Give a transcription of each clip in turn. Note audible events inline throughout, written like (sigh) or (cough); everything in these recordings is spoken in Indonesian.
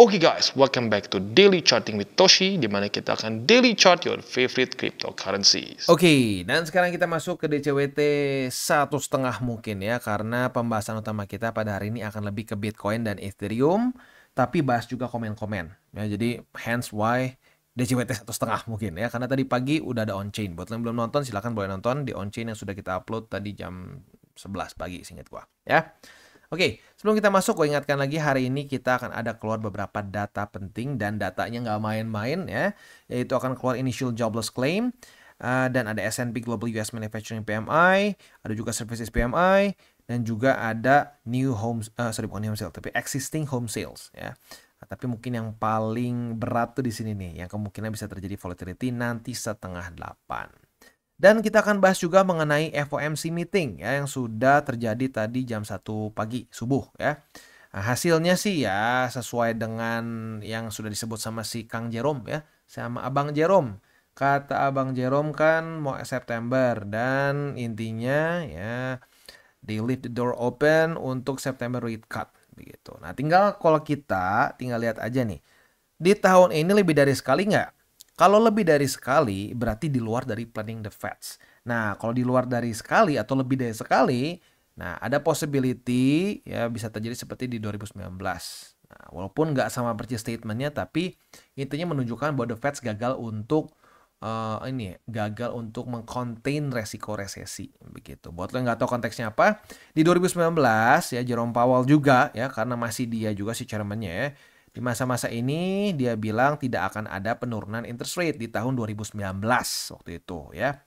Oke okay guys, welcome back to Daily Charting with Toshi, di mana kita akan daily chart your favorite cryptocurrencies. Oke, okay, dan sekarang kita masuk ke DCWT satu setengah mungkin ya, karena pembahasan utama kita pada hari ini akan lebih ke Bitcoin dan Ethereum, tapi bahas juga komen-komen. Ya, jadi hence why DCWT satu setengah mungkin ya, karena tadi pagi udah ada on chain. Buat yang belum nonton, silahkan boleh nonton di on chain yang sudah kita upload tadi jam 11 pagi, singkat gua. Ya. Oke, sebelum kita masuk, gue ingatkan lagi hari ini kita akan ada keluar beberapa data penting dan datanya nggak main-main ya. Yaitu akan keluar initial jobless claim, uh, dan ada S&P Global US Manufacturing PMI, ada juga services PMI, dan juga ada new homes, uh, sorry bukan new home sales, tapi existing home sales ya. Nah, tapi mungkin yang paling berat tuh di sini nih, yang kemungkinan bisa terjadi volatility nanti setengah delapan. Dan kita akan bahas juga mengenai FOMC meeting ya yang sudah terjadi tadi jam 1 pagi subuh ya. Nah, hasilnya sih ya sesuai dengan yang sudah disebut sama si Kang Jerome ya, sama Abang Jerome. Kata Abang Jerome kan mau September dan intinya ya they leave the door open untuk September rate cut begitu. Nah, tinggal kalau kita tinggal lihat aja nih. Di tahun ini lebih dari sekali nggak kalau lebih dari sekali berarti di luar dari planning the fats. Nah, kalau di luar dari sekali atau lebih dari sekali, nah ada possibility ya bisa terjadi seperti di 2019. Nah, walaupun nggak sama persis statementnya, tapi intinya menunjukkan bahwa the feds gagal untuk uh, ini gagal untuk mengcontain resiko resesi begitu. Buat lo yang nggak tahu konteksnya apa, di 2019 ya Jerome Powell juga ya karena masih dia juga si chairmannya ya, di masa-masa ini dia bilang tidak akan ada penurunan interest rate di tahun 2019 waktu itu ya.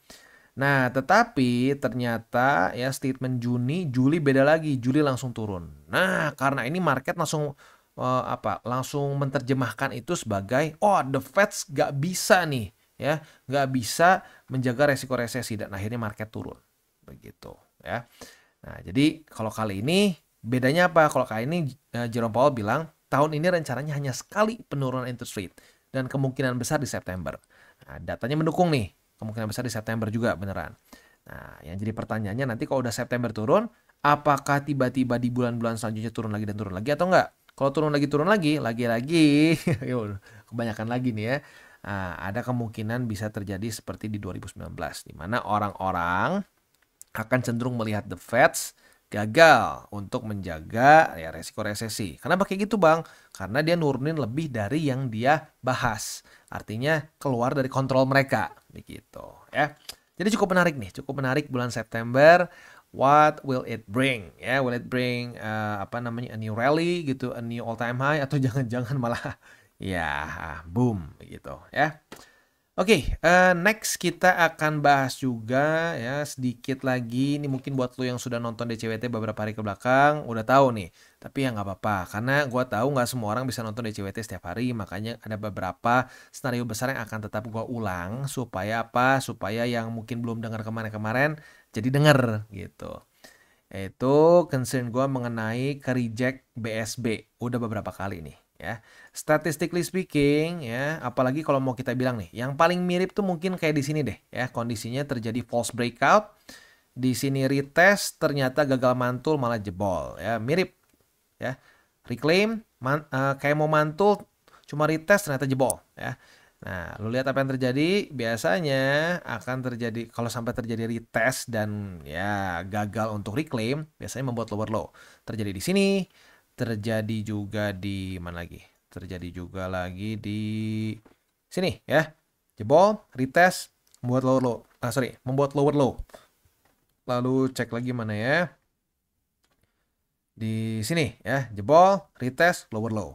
Nah, tetapi ternyata ya statement Juni, Juli beda lagi, Juli langsung turun. Nah, karena ini market langsung uh, apa? Langsung menerjemahkan itu sebagai oh the Fed gak bisa nih ya, gak bisa menjaga resiko resesi dan akhirnya market turun. Begitu ya. Nah, jadi kalau kali ini bedanya apa? Kalau kali ini eh, Jerome Powell bilang Tahun ini rencananya hanya sekali penurunan interest rate dan kemungkinan besar di September. Nah, datanya mendukung nih, kemungkinan besar di September juga beneran. Nah, yang jadi pertanyaannya nanti kalau udah September turun, apakah tiba-tiba di bulan-bulan selanjutnya turun lagi dan turun lagi atau enggak? Kalau turun lagi turun lagi, lagi-lagi, (laughs) kebanyakan lagi nih ya. Nah, ada kemungkinan bisa terjadi seperti di 2019 di mana orang-orang akan cenderung melihat the Feds gagal untuk menjaga ya resiko resesi. Karena pakai gitu bang? Karena dia nurunin lebih dari yang dia bahas. Artinya keluar dari kontrol mereka begitu ya. Jadi cukup menarik nih, cukup menarik bulan September. What will it bring? Ya, yeah, will it bring uh, apa namanya a new rally gitu, a new all time high atau (laughs) jangan-jangan malah ya boom gitu ya. Oke, okay, uh, eh, next kita akan bahas juga ya sedikit lagi. Ini mungkin buat lo yang sudah nonton DCWT beberapa hari ke belakang udah tahu nih. Tapi ya nggak apa-apa, karena gue tahu nggak semua orang bisa nonton DCWT setiap hari. Makanya ada beberapa skenario besar yang akan tetap gue ulang supaya apa? Supaya yang mungkin belum dengar kemarin-kemarin jadi dengar gitu. Yaitu concern gue mengenai ke reject BSB. Udah beberapa kali nih ya. Statistically speaking ya, apalagi kalau mau kita bilang nih, yang paling mirip tuh mungkin kayak di sini deh ya, kondisinya terjadi false breakout. Di sini retest ternyata gagal mantul malah jebol ya, mirip ya. Reclaim man, uh, kayak mau mantul cuma retest ternyata jebol ya. Nah, lu lihat apa yang terjadi? Biasanya akan terjadi kalau sampai terjadi retest dan ya gagal untuk reclaim, biasanya membuat lower low. Terjadi di sini, terjadi juga di mana lagi? Terjadi juga lagi di sini ya. Jebol, retest, membuat lower low. Ah, sorry, membuat lower low. Lalu cek lagi mana ya? Di sini ya, jebol, retest, lower low.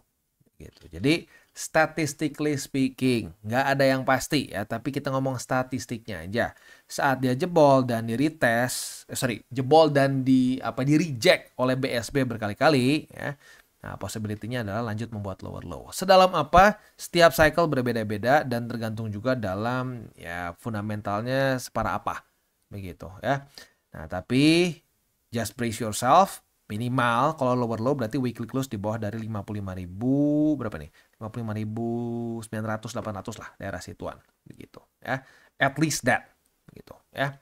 Gitu. Jadi statistically speaking, nggak ada yang pasti ya, tapi kita ngomong statistiknya aja. Saat dia jebol dan di retest, eh, sorry, jebol dan di apa di reject oleh BSB berkali-kali ya. Nah, possibility-nya adalah lanjut membuat lower low. Sedalam apa? Setiap cycle berbeda-beda dan tergantung juga dalam ya fundamentalnya separa apa. Begitu ya. Nah, tapi just brace yourself minimal kalau lower low berarti weekly close di bawah dari 55.000 berapa nih? 55.900 800 lah daerah situan begitu ya at least that begitu ya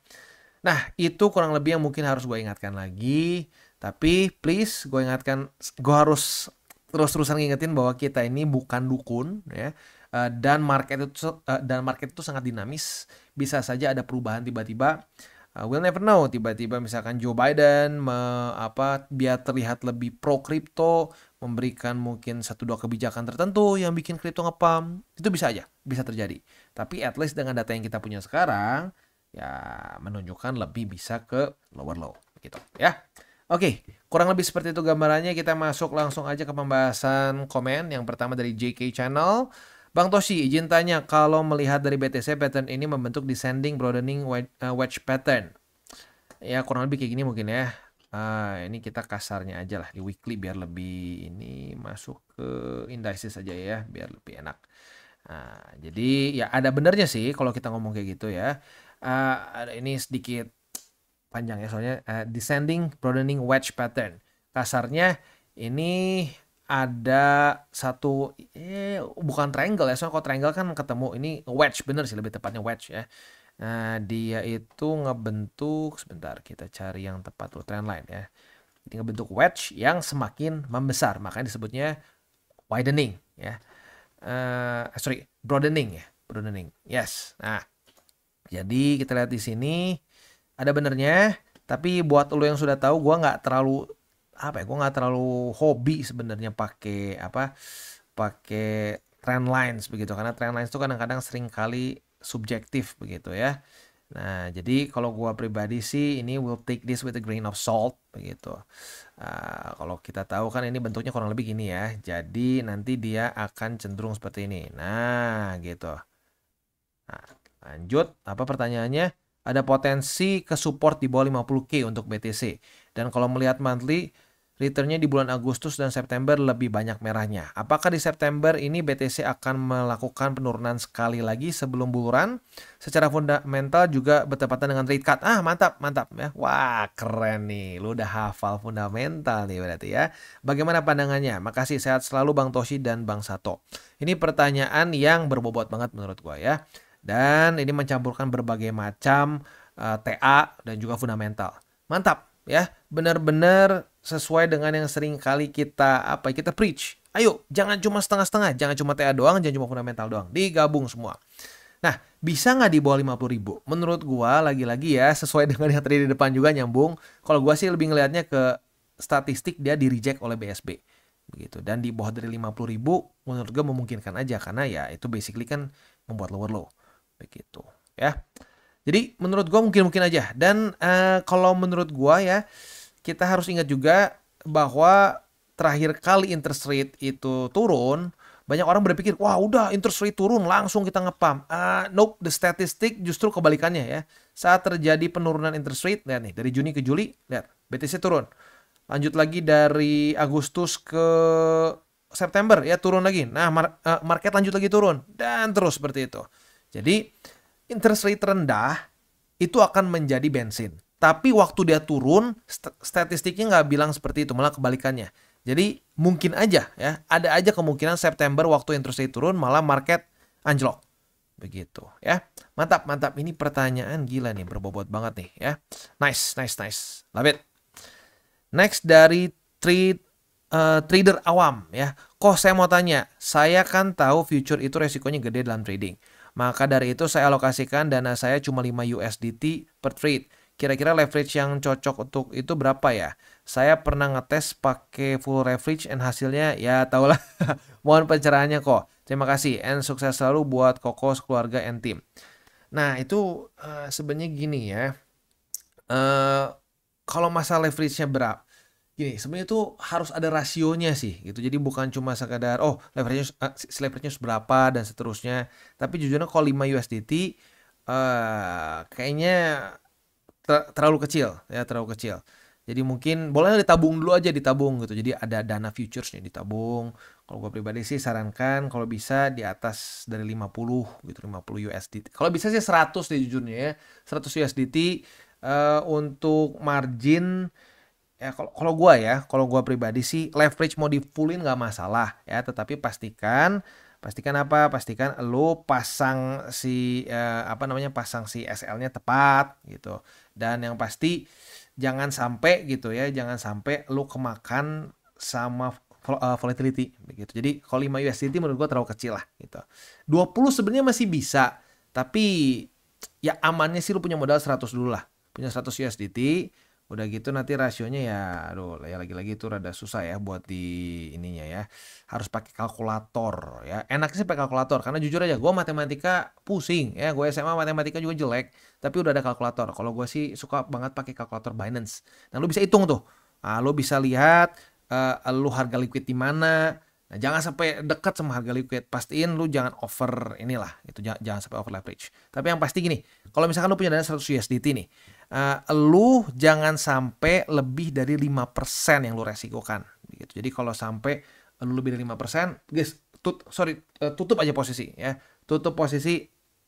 nah itu kurang lebih yang mungkin harus gue ingatkan lagi tapi please gue ingatkan gue harus terus-terusan ngingetin bahwa kita ini bukan dukun ya eh, dan market itu eh, dan market itu sangat dinamis bisa saja ada perubahan tiba-tiba eh, we'll never know tiba-tiba misalkan Joe Biden me, apa biar terlihat lebih pro kripto memberikan mungkin satu dua kebijakan tertentu yang bikin kripto ngepam itu bisa aja bisa terjadi tapi at least dengan data yang kita punya sekarang ya menunjukkan lebih bisa ke lower low gitu ya Oke, kurang lebih seperti itu gambarannya. Kita masuk langsung aja ke pembahasan komen. Yang pertama dari JK Channel. Bang Toshi, izin tanya kalau melihat dari BTC pattern ini membentuk descending broadening eh, wedge pattern. Ya kurang lebih kayak gini mungkin ya ah ini kita kasarnya aja lah di weekly biar lebih ini masuk ke indices aja ya biar lebih enak nah, jadi ya ada benernya sih kalau kita ngomong kayak gitu ya uh, ini sedikit panjang ya soalnya uh, descending broadening wedge pattern kasarnya ini ada satu eh, bukan triangle ya soalnya kalau triangle kan ketemu ini wedge bener sih lebih tepatnya wedge ya Nah, dia itu ngebentuk sebentar kita cari yang tepat tuh trendline ya. Jadi ngebentuk wedge yang semakin membesar, makanya disebutnya widening ya. Uh, sorry, broadening ya, broadening. Yes. Nah, jadi kita lihat di sini ada benernya, tapi buat lo yang sudah tahu, gua nggak terlalu apa ya, gua nggak terlalu hobi sebenarnya pakai apa, pakai trend lines begitu karena trend lines itu kadang-kadang sering kali subjektif begitu ya. Nah, jadi kalau gua pribadi sih ini will take this with a grain of salt begitu. Uh, kalau kita tahu kan ini bentuknya kurang lebih gini ya. Jadi nanti dia akan cenderung seperti ini. Nah, gitu. Nah, lanjut apa pertanyaannya? Ada potensi ke support di bawah 50k untuk BTC. Dan kalau melihat monthly returnnya di bulan Agustus dan September lebih banyak merahnya. Apakah di September ini BTC akan melakukan penurunan sekali lagi sebelum buluran? Secara fundamental juga bertepatan dengan rate cut. Ah, mantap, mantap ya. Wah, keren nih. Lu udah hafal fundamental nih berarti ya. Bagaimana pandangannya? Makasih sehat selalu Bang Toshi dan Bang Sato. Ini pertanyaan yang berbobot banget menurut gua ya. Dan ini mencampurkan berbagai macam uh, eh, TA dan juga fundamental. Mantap ya benar-benar sesuai dengan yang sering kali kita apa ya, kita preach ayo jangan cuma setengah-setengah jangan cuma TA doang jangan cuma fundamental doang digabung semua nah bisa nggak di bawah 50 ribu menurut gua lagi-lagi ya sesuai (laughs) dengan yang tadi di depan juga nyambung kalau gua sih lebih ngelihatnya ke statistik dia di reject oleh BSB begitu dan di bawah dari 50 ribu menurut gua memungkinkan aja karena ya itu basically kan membuat lower low begitu ya jadi menurut gue mungkin-mungkin aja. Dan uh, kalau menurut gue ya kita harus ingat juga bahwa terakhir kali interest rate itu turun banyak orang berpikir, wah udah interest rate turun langsung kita ngepam. Uh, eh, nope, the statistic justru kebalikannya ya. Saat terjadi penurunan interest rate, lihat nih dari Juni ke Juli, lihat BTC turun. Lanjut lagi dari Agustus ke September ya turun lagi. Nah, mar uh, market lanjut lagi turun dan terus seperti itu. Jadi interest rate rendah itu akan menjadi bensin. Tapi waktu dia turun, st statistiknya nggak bilang seperti itu, malah kebalikannya. Jadi mungkin aja ya, ada aja kemungkinan September waktu interest rate turun malah market anjlok. Begitu ya. Mantap, mantap. Ini pertanyaan gila nih, berbobot banget nih ya. Nice, nice, nice. Love it. Next dari trade uh, trader awam ya. Kok saya mau tanya, saya kan tahu future itu resikonya gede dalam trading. Maka dari itu saya alokasikan dana saya cuma 5 USDT per trade. Kira-kira leverage yang cocok untuk itu berapa ya? Saya pernah ngetes pakai full leverage dan hasilnya ya tahulah. (laughs) Mohon pencerahannya kok. Terima kasih and sukses selalu buat Koko, keluarga and team. Nah, itu uh, sebenarnya gini ya. Uh, kalau masa leverage-nya berapa gini sebenarnya itu harus ada rasionya sih gitu jadi bukan cuma sekadar oh leverage uh, eh, leverage harus berapa dan seterusnya tapi jujurnya kalau 5 USDT uh, eh, kayaknya ter terlalu kecil ya terlalu kecil jadi mungkin boleh ditabung dulu aja ditabung gitu jadi ada dana futuresnya ditabung kalau gue pribadi sih sarankan kalau bisa di atas dari 50 gitu 50 USDT kalau bisa sih 100 deh jujurnya ya 100 USDT uh, untuk margin ya kalau kalau gue ya kalau gue pribadi sih leverage mau dipulin nggak masalah ya tetapi pastikan pastikan apa pastikan lo pasang si eh, apa namanya pasang si SL-nya tepat gitu dan yang pasti jangan sampai gitu ya jangan sampai lo kemakan sama eh, volatility begitu jadi kalau 5 USDT menurut gua terlalu kecil lah gitu 20 sebenarnya masih bisa tapi ya amannya sih lo punya modal 100 dulu lah punya 100 USDT Udah gitu nanti rasionya ya aduh ya lagi-lagi itu rada susah ya buat di ininya ya. Harus pakai kalkulator ya. enak sih pakai kalkulator karena jujur aja gue matematika pusing ya. Gue SMA matematika juga jelek, tapi udah ada kalkulator. Kalau gue sih suka banget pakai kalkulator Binance. Nah, lu bisa hitung tuh. Nah, lu bisa lihat uh, lu harga liquid di mana, Nah, jangan sampai dekat sama harga liquid. Pastiin lu jangan over inilah. Itu jangan, jangan sampai over leverage. Tapi yang pasti gini, kalau misalkan lu punya dana 100 USDT nih, uh, lu jangan sampai lebih dari 5% yang lu resikokan gitu. Jadi kalau sampai lu lebih dari 5%, guys, tut sorry uh, tutup aja posisi ya. Tutup posisi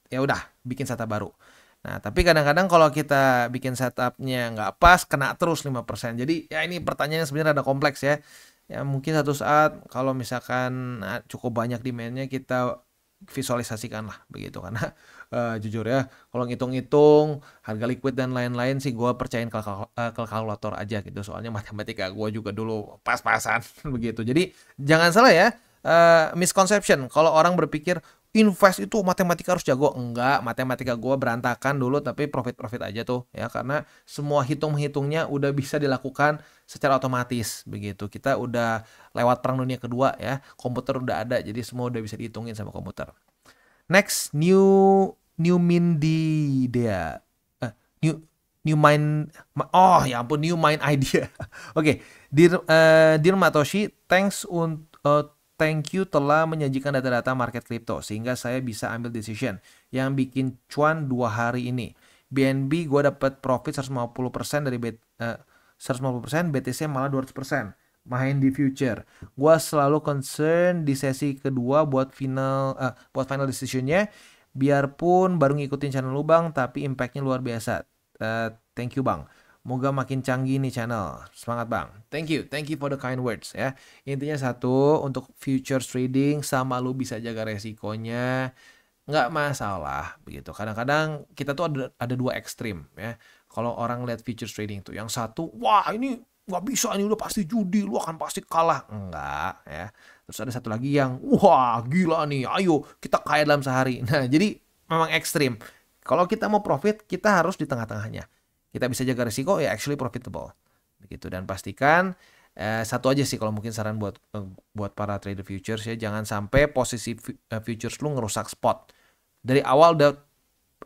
ya udah bikin setup baru. Nah, tapi kadang-kadang kalau kita bikin setupnya nggak pas, kena terus 5%. Jadi ya ini pertanyaan sebenarnya ada kompleks ya. Ya mungkin satu saat kalau misalkan nah, cukup banyak demandnya kita visualisasikan lah begitu karena uh, jujur ya kalau ngitung-ngitung harga liquid dan lain-lain sih gue percayain ke, eh, ke kalkulator aja gitu soalnya (laughs) matematika gue juga dulu pas-pasan (laughs) begitu jadi jangan salah ya uh, misconception kalau orang berpikir invest itu matematika harus jago enggak matematika gue berantakan dulu tapi profit profit aja tuh ya karena semua hitung hitungnya udah bisa dilakukan secara otomatis begitu kita udah lewat perang dunia kedua ya komputer udah ada jadi semua udah bisa dihitungin sama komputer Next, New New Mindy dia. Uh, new New Mind Oh, ya ampun New Mind (laughs) Idea. Oke, okay. Dear uh, eh, Dear Matoshi, thanks untuk uh, eh, thank you telah menyajikan data-data market crypto sehingga saya bisa ambil decision yang bikin cuan dua hari ini. BNB gue dapat profit 150% dari bet, uh, 150% BTC malah 200% main di future. Gua selalu concern di sesi kedua buat final uh, buat final decisionnya. Biarpun baru ngikutin channel lu bang, tapi impactnya luar biasa. Uh, thank you bang. Moga makin canggih nih channel. Semangat bang. Thank you, thank you for the kind words ya. Intinya satu untuk future trading sama lu bisa jaga resikonya nggak masalah begitu. Kadang-kadang kita tuh ada ada dua ekstrim ya. Kalau orang lihat future trading tuh, yang satu wah ini nggak bisa ini udah pasti judi lu akan pasti kalah enggak ya terus ada satu lagi yang wah gila nih ayo kita kaya dalam sehari (laughs) nah jadi memang ekstrim kalau kita mau profit kita harus di tengah-tengahnya kita bisa jaga risiko ya actually profitable begitu dan pastikan eh, satu aja sih kalau mungkin saran buat eh, buat para trader futures ya jangan sampai posisi eh, futures lu ngerusak spot dari awal udah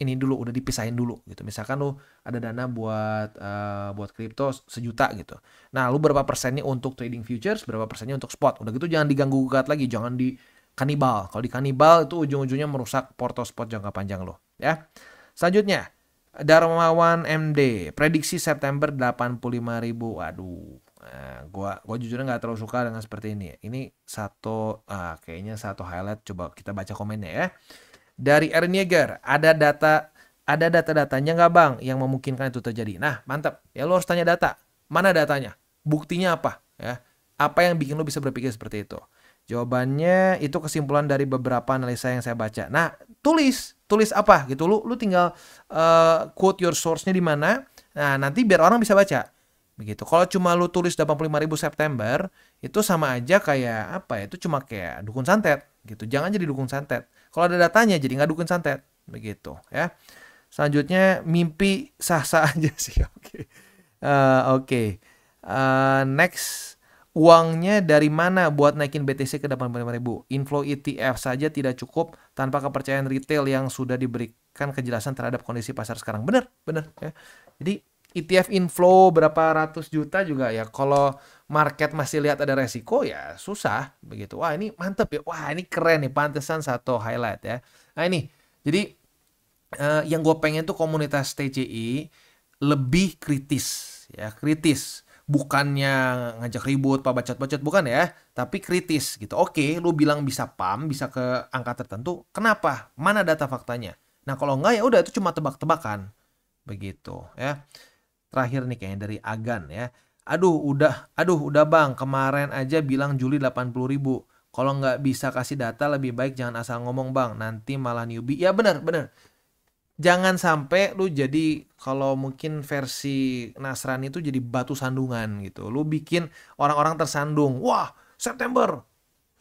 ini dulu udah dipisahin dulu gitu misalkan lu ada dana buat uh, buat kripto sejuta gitu nah lu berapa persennya untuk trading futures berapa persennya untuk spot udah gitu jangan diganggu gugat lagi jangan di kanibal kalau di kanibal itu ujung-ujungnya merusak porto spot jangka panjang lo ya selanjutnya Darmawan MD prediksi September 85 ribu. Aduh, nah, eh, gua gua jujurnya nggak terlalu suka dengan seperti ini. Ini satu ah, kayaknya satu highlight. Coba kita baca komennya ya dari Erniger ada data ada data-datanya nggak bang yang memungkinkan itu terjadi nah mantap ya lo harus tanya data mana datanya buktinya apa ya apa yang bikin lo bisa berpikir seperti itu jawabannya itu kesimpulan dari beberapa analisa yang saya baca nah tulis tulis apa gitu lo lu tinggal uh, quote your source-nya di mana nah nanti biar orang bisa baca begitu. Kalau cuma lo tulis ribu September, itu sama aja kayak apa ya? Itu cuma kayak dukun santet gitu. Jangan jadi dukun santet. Kalau ada datanya jadi nggak dukun santet begitu ya. Selanjutnya mimpi sah-sah (laughs) aja sih. Oke. Okay. Uh, eh, Oke. Okay. Uh, eh, next uangnya dari mana buat naikin BTC ke ribu? Inflow ETF saja tidak cukup tanpa kepercayaan retail yang sudah diberikan kejelasan terhadap kondisi pasar sekarang. Bener, bener. ya. Jadi ETF inflow berapa ratus juta juga ya. Kalau market masih lihat ada resiko ya susah begitu. Wah ini mantep ya, wah ini keren nih pantesan satu highlight ya. Nah ini jadi uh, yang gue pengen tuh komunitas TCI lebih kritis ya kritis bukannya ngajak ribut pak bacot-bacot bukan ya tapi kritis gitu oke lu bilang bisa pam bisa ke angka tertentu kenapa mana data faktanya nah kalau enggak ya udah itu cuma tebak-tebakan begitu ya terakhir nih kayaknya dari Agan ya aduh udah aduh udah bang kemarin aja bilang Juli 80 ribu kalau nggak bisa kasih data lebih baik jangan asal ngomong bang nanti malah newbie ya bener bener jangan sampai lu jadi kalau mungkin versi Nasrani itu jadi batu sandungan gitu lu bikin orang-orang tersandung wah September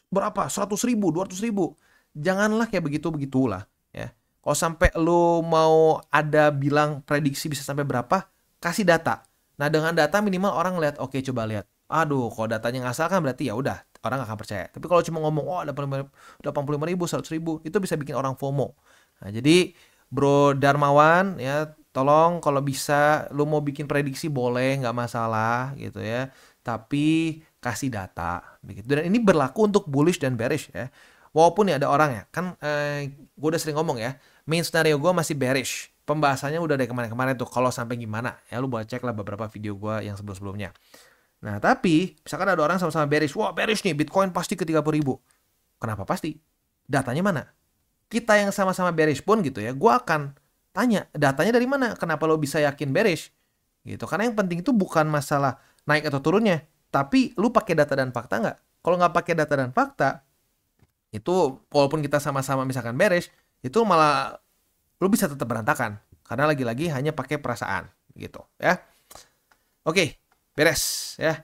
berapa 100 ribu 200 ribu janganlah kayak begitu begitulah ya kalau sampai lu mau ada bilang prediksi bisa sampai berapa kasih data Nah dengan data minimal orang lihat oke okay, coba lihat. Aduh kalau datanya nggak ngasal kan berarti ya udah orang akan percaya. Tapi kalau cuma ngomong oh ada 85 ribu, 100 ribu itu bisa bikin orang FOMO. Nah, jadi Bro Darmawan ya tolong kalau bisa lu mau bikin prediksi boleh nggak masalah gitu ya. Tapi kasih data begitu. Dan ini berlaku untuk bullish dan bearish ya. Walaupun ya ada orang ya kan eh, gue udah sering ngomong ya main scenario gue masih bearish pembahasannya udah dari kemarin-kemarin tuh kalau sampai gimana ya lu boleh cek lah beberapa video gue yang sebelum-sebelumnya nah tapi misalkan ada orang sama-sama bearish wah bearish nih bitcoin pasti ke 30 ribu kenapa pasti datanya mana kita yang sama-sama bearish pun gitu ya gue akan tanya datanya dari mana kenapa lo bisa yakin bearish gitu karena yang penting itu bukan masalah naik atau turunnya tapi lu pakai data dan fakta nggak kalau nggak pakai data dan fakta itu walaupun kita sama-sama misalkan bearish itu malah lo bisa tetap berantakan karena lagi-lagi hanya pakai perasaan gitu ya oke beres ya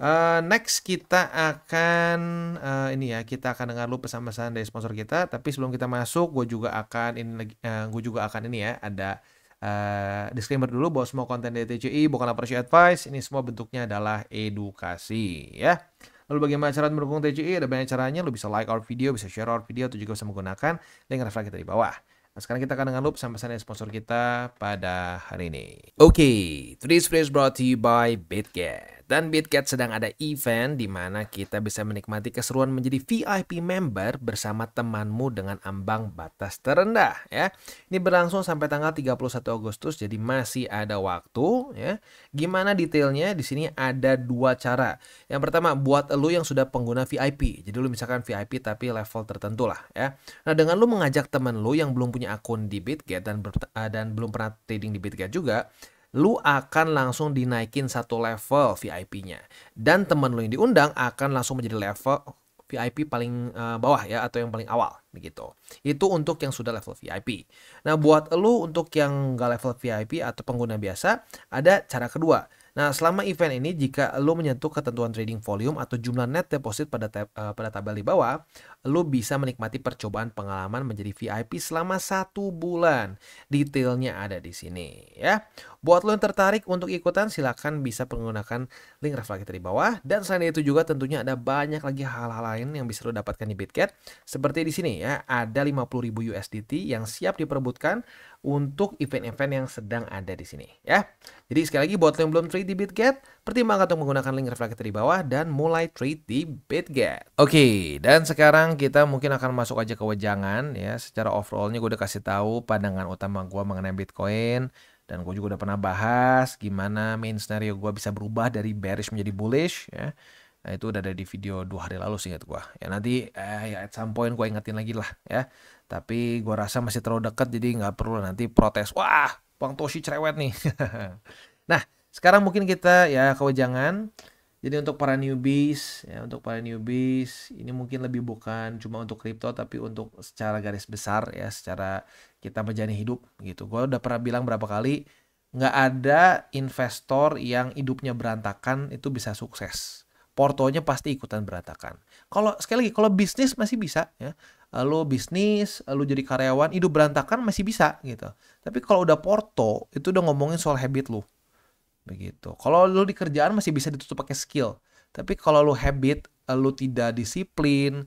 uh, next kita akan uh, ini ya kita akan dengar lu pesan-pesan dari sponsor kita tapi sebelum kita masuk gue juga akan ini lagi uh, eh, gue juga akan ini ya ada Uh, disclaimer dulu bahwa semua konten dari TCI bukanlah persi advice, ini semua bentuknya adalah edukasi ya. Lalu bagaimana cara mendukung TCI? Ada banyak caranya, lo bisa like our video, bisa share our video, atau juga bisa menggunakan link referral kita di bawah. Nah, sekarang kita akan dengan loop sampai sana sponsor kita pada hari ini. Oke, okay, today's phrase brought to you by Bitget. Dan BitGet sedang ada event di mana kita bisa menikmati keseruan menjadi VIP member bersama temanmu dengan ambang batas terendah ya. Ini berlangsung sampai tanggal 31 Agustus jadi masih ada waktu ya. Gimana detailnya? Di sini ada dua cara. Yang pertama buat lo yang sudah pengguna VIP. Jadi lo misalkan VIP tapi level tertentu lah ya. Nah, dengan lo mengajak teman lo yang belum punya akun di BitGet dan dan belum pernah trading di BitGet juga, lu akan langsung dinaikin satu level VIP-nya. Dan teman lu yang diundang akan langsung menjadi level VIP paling uh, bawah ya atau yang paling awal begitu. Itu untuk yang sudah level VIP. Nah, buat lu untuk yang nggak level VIP atau pengguna biasa, ada cara kedua Nah, selama event ini jika lo menyentuh ketentuan trading volume atau jumlah net deposit pada tab, uh, pada tabel di bawah, lo bisa menikmati percobaan pengalaman menjadi VIP selama satu bulan. Detailnya ada di sini ya. Buat lo yang tertarik untuk ikutan silahkan bisa menggunakan link referral kita di bawah. Dan selain itu juga tentunya ada banyak lagi hal-hal lain yang bisa lo dapatkan di Bitget. Seperti di sini ya, ada 50.000 USDT yang siap diperebutkan untuk event-event yang sedang ada di sini ya. Jadi sekali lagi buat yang belum trade di Bitget, pertimbangkan untuk menggunakan link reflektor di bawah dan mulai trade di Bitget. Oke, okay, dan sekarang kita mungkin akan masuk aja ke wejangan ya. Secara overallnya gue udah kasih tahu pandangan utama gue mengenai Bitcoin dan gue juga udah pernah bahas gimana main scenario gue bisa berubah dari bearish menjadi bullish ya. Nah, itu udah ada di video dua hari lalu sih ingat gua. Ya nanti eh ya at some point gua ingetin lagi lah ya. Tapi gua rasa masih terlalu dekat jadi nggak perlu nanti protes. Wah, Bang Toshi cerewet nih. (laughs) nah, sekarang mungkin kita ya kau jangan jadi untuk para newbies ya untuk para newbies ini mungkin lebih bukan cuma untuk kripto tapi untuk secara garis besar ya secara kita menjalani hidup gitu. Gua udah pernah bilang berapa kali nggak ada investor yang hidupnya berantakan itu bisa sukses portonya pasti ikutan berantakan. Kalau sekali lagi kalau bisnis masih bisa ya. Eh, lu bisnis, eh, lu jadi karyawan, hidup berantakan masih bisa gitu. Tapi kalau udah porto, itu udah ngomongin soal habit lu. Begitu. Kalau lu di kerjaan masih bisa ditutup pakai skill. Tapi kalau lu habit, eh, lu tidak disiplin,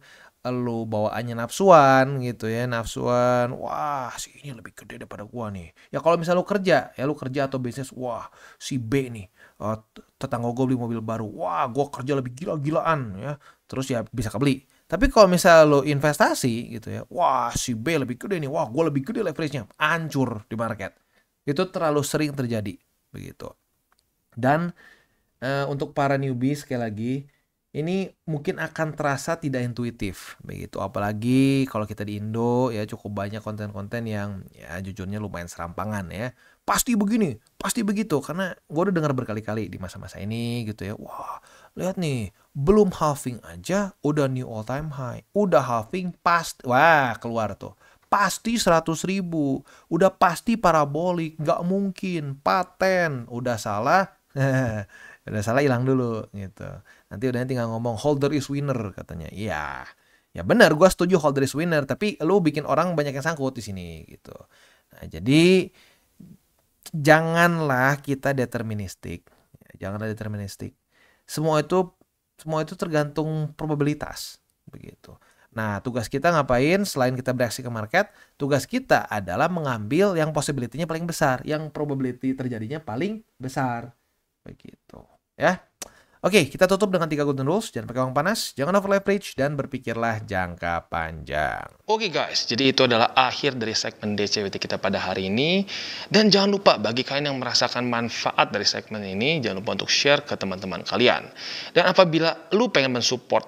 lu bawaannya nafsuan gitu ya, nafsuan. Wah, si ini lebih gede daripada gua nih. Ya kalau misalnya lu kerja, ya lu kerja atau bisnis, wah, si B nih tetangga gue beli mobil baru wah gue kerja lebih gila-gilaan ya terus ya bisa kebeli tapi kalau misal lo investasi gitu ya wah si B lebih gede nih wah gue lebih gede leverage-nya ancur di market itu terlalu sering terjadi begitu dan e, untuk para newbie sekali lagi ini mungkin akan terasa tidak intuitif begitu apalagi kalau kita di Indo ya cukup banyak konten-konten yang ya jujurnya lumayan serampangan ya pasti begini, pasti begitu karena gue udah dengar berkali-kali di masa-masa ini gitu ya. Wah, lihat nih, belum halving aja udah new all time high. Udah halving past, wah keluar tuh. Pasti 100 ribu, udah pasti parabolik, nggak mungkin, paten, udah salah, (laughs) udah salah hilang dulu gitu. Nanti udah nanti tinggal ngomong holder is winner katanya. Iya. Ya benar, gue setuju holder is winner, tapi lu bikin orang banyak yang sangkut di sini gitu. Nah, jadi janganlah kita deterministik. Janganlah deterministik. Semua itu semua itu tergantung probabilitas begitu. Nah, tugas kita ngapain selain kita bereaksi ke market? Tugas kita adalah mengambil yang possibility-nya paling besar, yang probability terjadinya paling besar. Begitu, ya. Oke, kita tutup dengan tiga golden rules. Jangan pakai uang panas, jangan over leverage, dan berpikirlah jangka panjang. Oke guys, jadi itu adalah akhir dari segmen DCWT kita pada hari ini. Dan jangan lupa bagi kalian yang merasakan manfaat dari segmen ini, jangan lupa untuk share ke teman-teman kalian. Dan apabila lu pengen mensupport